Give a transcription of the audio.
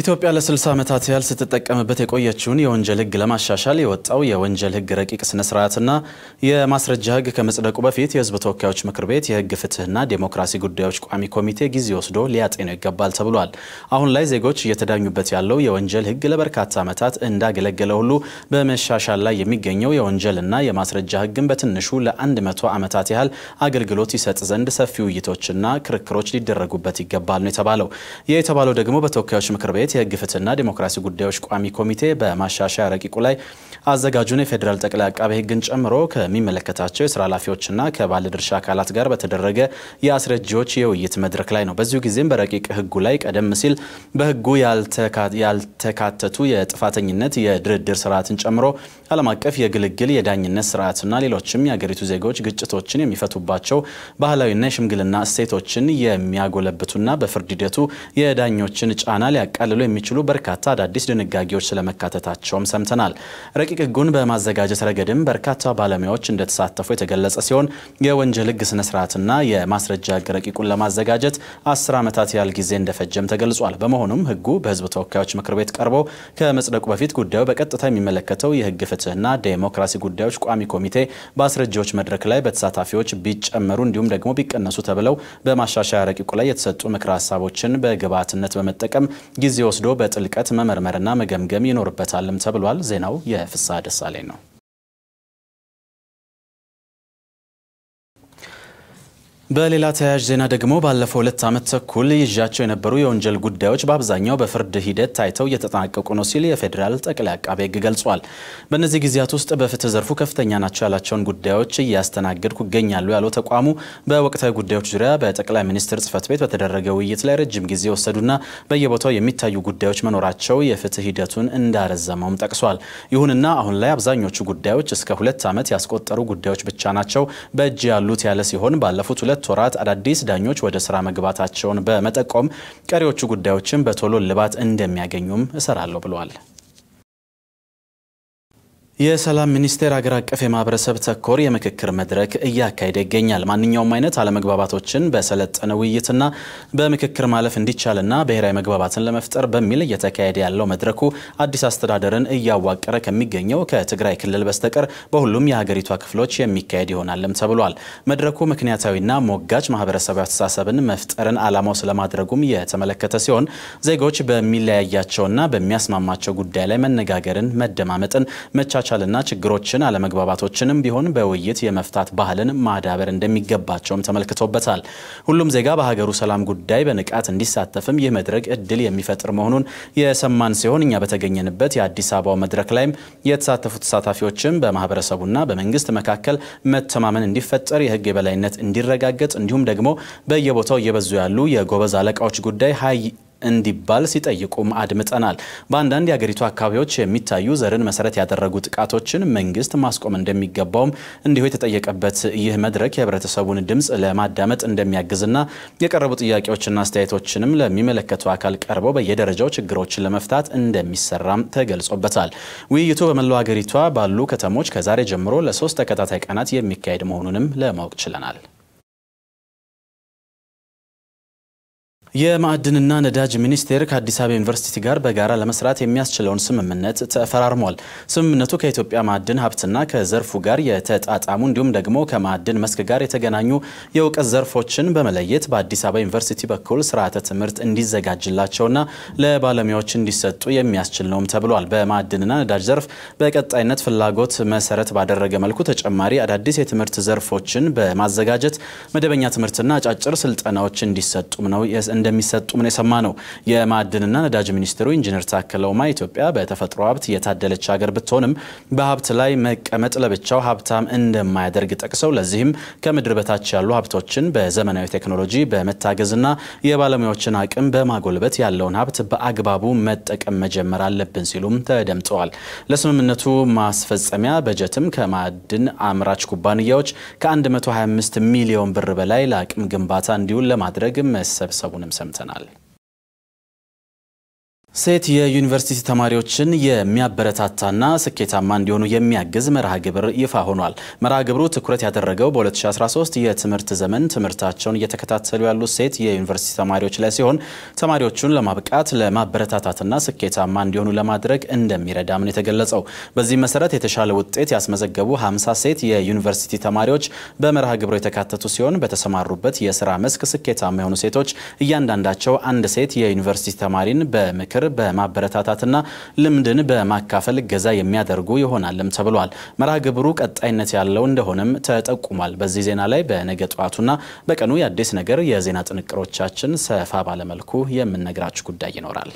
ኢትዮጵያ ለ60 ዓመታት ያህል ስትጠቀምበት የቆየችውን የወንጀል ሕግ ለማሻሻል የወጣው የወንጀል ሕግ ረቂቅ ስነ ስርዓትና የማስረጃ ሕግ ከመጽደቁ በፊት የሕዝብ ተወካዮች ምክር ቤት የሕግ ፍትህና ዴሞክራሲ ጉዳዮች ቋሚ ኮሚቴ ጊዜ ወስዶ ሊያጤነው ይገባል ተብሏል። አሁን ላይ ዜጎች እየተዳኙበት ያለው የወንጀል ሕግ ለበርካታ ዓመታት እንዳገለገለ ሁሉ በመሻሻል ላይ የሚገኘው የወንጀልና የማስረጃ ሕግን በትንሹ ለ100 ዓመታት ያህል አገልግሎት ይሰጥ ዘንድ ሰፊ ውይይቶችና ክርክሮች ሊደረጉበት ይገባል ነው የተባለው። ይህ የተባለው ደግሞ በተወካዮች ምክር ቤት ቤት የህግ ፍትህና ዴሞክራሲ ጉዳዮች ቋሚ ኮሚቴ በማሻሻያ ረቂቁ ላይ አዘጋጁን የፌዴራል ጠቅላይ አቃቤ ህግን ጨምሮ ከሚመለከታቸው የስራ ኃላፊዎችና ከባለድርሻ አካላት ጋር በተደረገ የአስረጂዎች የውይይት መድረክ ላይ ነው። በዚሁ ጊዜም በረቂቅ ህጉ ላይ ቀደም ሲል በህጉ ያልተካተቱ የጥፋተኝነት የድርድር ስርዓትን ጨምሮ ዓለም አቀፍ የግልግል የዳኝነት ስርዓትና ሌሎችም የአገሪቱ ዜጎች ግጭቶችን የሚፈቱባቸው ባህላዊና የሽምግልና እሴቶችን የሚያጎለብቱና በፍርድ ሂደቱ የዳኞችን ጫና ሊያቃል ሊያጠቃልሉ የሚችሉ በርካታ አዳዲስ ድንጋጌዎች ስለመካተታቸውም ሰምተናል። ረቂቅ ህጉን በማዘጋጀት ረገድም በርካታ ባለሙያዎች እንደተሳተፉ የተገለጸ ሲሆን የወንጀል ህግ ስነስርዓትና የማስረጃ ህግ ረቂቁን ለማዘጋጀት አስር ዓመታት ያህል ጊዜ እንደፈጀም ተገልጿል። በመሆኑም ህጉ በህዝብ ተወካዮች ምክር ቤት ቀርቦ ከመጽደቁ በፊት ጉዳዩ በቀጥታ የሚመለከተው የህግ ፍትህና ዴሞክራሲ ጉዳዮች ቋሚ ኮሚቴ በአስረጃዎች መድረክ ላይ በተሳታፊዎች ቢጨመሩ እንዲሁም ደግሞ ቢቀነሱ ተብለው በማሻሻያ ረቂቁ ላይ የተሰጡ ምክረ ሀሳቦችን በግብዓትነት በመጠቀም ጊዜ ጊዜ ወስዶ በጥልቀት መመርመርና መገምገም ይኖርበታልም ተብሏል። ዜናው የፍስሐ ደሳለኝ ነው። በሌላ ተያያዥ ዜና ደግሞ ባለፈው ሁለት ዓመት ተኩል ይዣቸው የነበሩ የወንጀል ጉዳዮች በአብዛኛው በፍርድ ሂደት ታይተው እየተጠናቀቁ ነው ሲል የፌዴራል ጠቅላይ አቃቤ ሕግ ገልጿል። በእነዚህ ጊዜያት ውስጥ በፍትህ ዘርፉ ከፍተኛ ናቸው ያላቸውን ጉዳዮች እያስተናገድኩ ይገኛሉ ያለው ተቋሙ በወቅታዊ ጉዳዮች ዙሪያ በጠቅላይ ሚኒስትር ጽህፈት ቤት በተደረገ ውይይት ላይ ረጅም ጊዜ የወሰዱና በየቦታው የሚታዩ ጉዳዮች መኖራቸው የፍትህ ሂደቱን እንዳረዘመውም ጠቅሷል። ይሁንና አሁን ላይ አብዛኞቹ ጉዳዮች እስከ ሁለት ዓመት ያስቆጠሩ ጉዳዮች ብቻ ናቸው በእጅ ያሉት ያለ ሲሆን ባለፉት ሁለት ሁለት ወራት አዳዲስ ዳኞች ወደ ስራ መግባታቸውን በመጠቆም ቀሪዎቹ ጉዳዮችን በቶሎ ልባት እንደሚያገኙም እሰራለሁ ብለዋል። የሰላም ሚኒስቴር አገር አቀፍ የማህበረሰብ ተኮር የምክክር መድረክ እያካሄደ ይገኛል። ማንኛውም አይነት አለመግባባቶችን በሰለጠነ ውይይትና በምክክር ማለፍ እንዲቻልና ብሔራዊ መግባባትን ለመፍጠር በሚል እየተካሄደ ያለው መድረኩ አዲስ አስተዳደርን እያዋቀረ ከሚገኘው ከትግራይ ክልል በስተቀር በሁሉም የሀገሪቷ ክፍሎች የሚካሄድ ይሆናልም ተብሏል። መድረኩ ምክንያታዊና ሞጋጅ ማህበረሰባዊ አስተሳሰብን መፍጠርን አላማው ስለማድረጉም የተመለከተ ሲሆን ዜጎች በሚለያያቸውና በሚያስማማቸው ጉዳይ ላይ መነጋገርን፣ መደማመጥን፣ መቻቻ ማሻሻልና ችግሮችን አለመግባባቶችንም ቢሆን በውይይት የመፍታት ባህልን ማዳበር እንደሚገባቸውም ተመልክቶበታል። ሁሉም ዜጋ በሀገሩ ሰላም ጉዳይ በንቃት እንዲሳተፍም ይህ መድረክ እድል የሚፈጥር መሆኑን የሰማን ሲሆን እኛ በተገኘንበት የአዲስ አበባው መድረክ ላይም የተሳተፉ ተሳታፊዎችም በማህበረሰቡና በመንግስት መካከል መተማመን እንዲፈጠር፣ የህግ የበላይነት እንዲረጋገጥ እንዲሁም ደግሞ በየቦታው እየበዙ ያሉ የጎበዝ አለቃዎች ጉዳይ እንዲባል ሲጠይቁም አድምጠናል። በአንዳንድ የአገሪቱ አካባቢዎች የሚታዩ ዘርን መሰረት ያደረጉ ጥቃቶችን መንግስት ማስቆም እንደሚገባውም እንዲሁ የተጠየቀበት ይህ መድረክ የህብረተሰቡን ድምፅ ለማዳመጥ እንደሚያግዝና የቀረቡ ጥያቄዎችና አስተያየቶችንም ለሚመለከቱ አካል ቀርበው በየደረጃው ችግሮችን ለመፍታት እንደሚሰራም ተገልጾበታል። ውይይቱ በመላው ሀገሪቷ ባሉ ከተሞች ከዛሬ ጀምሮ ለሶስት ተከታታይ ቀናት የሚካሄድ መሆኑንም ለማወቅ ችለናል። የማዕድንና ነዳጅ ሚኒስቴር ከአዲስ አበባ ዩኒቨርሲቲ ጋር በጋራ ለመስራት የሚያስችለውን ስምምነት ተፈራርሟል። ስምምነቱ ከኢትዮጵያ ማዕድን ሀብትና ከዘርፉ ጋር የተጣጣሙ እንዲሁም ደግሞ ከማዕድን መስክ ጋር የተገናኙ የእውቀት ዘርፎችን በመለየት በአዲስ አበባ ዩኒቨርሲቲ በኩል ስርዓተ ትምህርት እንዲዘጋጅላቸውና ለባለሙያዎች እንዲሰጡ የሚያስችል ነውም ተብሏል። በማዕድንና ነዳጅ ዘርፍ በቀጣይነት ፍላጎት መሰረት ባደረገ መልኩ ተጨማሪ አዳዲስ የትምህርት ዘርፎችን በማዘጋጀት መደበኛ ትምህርትና አጫጭር ስልጠናዎች እንዲሰጡም ነው እንደሚሰጡ ምን የሰማ ነው። የማዕድንና ነዳጅ ሚኒስትሩ ኢንጂነር ታከለ ኡማ ኢትዮጵያ በተፈጥሮ ሀብት የታደለች ሀገር ብትሆንም በሀብት ላይ መቀመጥ ለብቻው ሀብታም እንደማያደርግ ጠቅሰው ለዚህም ከምድር በታች ያሉ ሀብቶችን በዘመናዊ ቴክኖሎጂ በመታገዝና የባለሙያዎችን አቅም በማጎልበት ያለውን ሀብት በአግባቡ መጠቀም መጀመር አለብን ሲሉም ተደምጠዋል። ለስምምነቱ ማስፈጸሚያ በጀትም ከማዕድን አምራች ኩባንያዎች ከ125 ሚሊዮን ብር በላይ ለአቅም ግንባታ እንዲውል ለማድረግ መሰብሰቡንም ሰምተናል። ሴት የዩኒቨርሲቲ ተማሪዎችን የሚያበረታታና ስኬታማ እንዲሆኑ የሚያግዝ መርሃ ግብር ይፋ ሆኗል። መርሃ ግብሩ ትኩረት ያደረገው በ2013 የትምህርት ዘመን ትምህርታቸውን እየተከታተሉ ያሉ ሴት የዩኒቨርሲቲ ተማሪዎች ላይ ሲሆን ተማሪዎቹን ለማብቃት ለማበረታታትና ስኬታማ እንዲሆኑ ለማድረግ እንደሚረዳም ነው የተገለጸው። በዚህ መሰረት የተሻለ ውጤት ያስመዘገቡ 50 ሴት የዩኒቨርሲቲ ተማሪዎች በመርሃ ግብሩ የተካተቱ ሲሆን በተሰማሩበት የስራ መስክ ስኬታማ የሆኑ ሴቶች እያንዳንዳቸው አንድ ሴት የዩኒቨርሲቲ ተማሪን በምክር ሀገር በማበረታታትና ልምድን በማካፈል እገዛ የሚያደርጉ ይሆናልም ተብሏል። መርሃ ግብሩ ቀጣይነት ያለው እንደሆነም ተጠቁሟል። በዚህ ዜና ላይ በነገ ጠዋቱና በቀኑ የአዲስ ነገር የዜና ጥንቅሮቻችን ሰፋ ባለመልኩ የምንነግራችሁ ጉዳይ ይኖራል።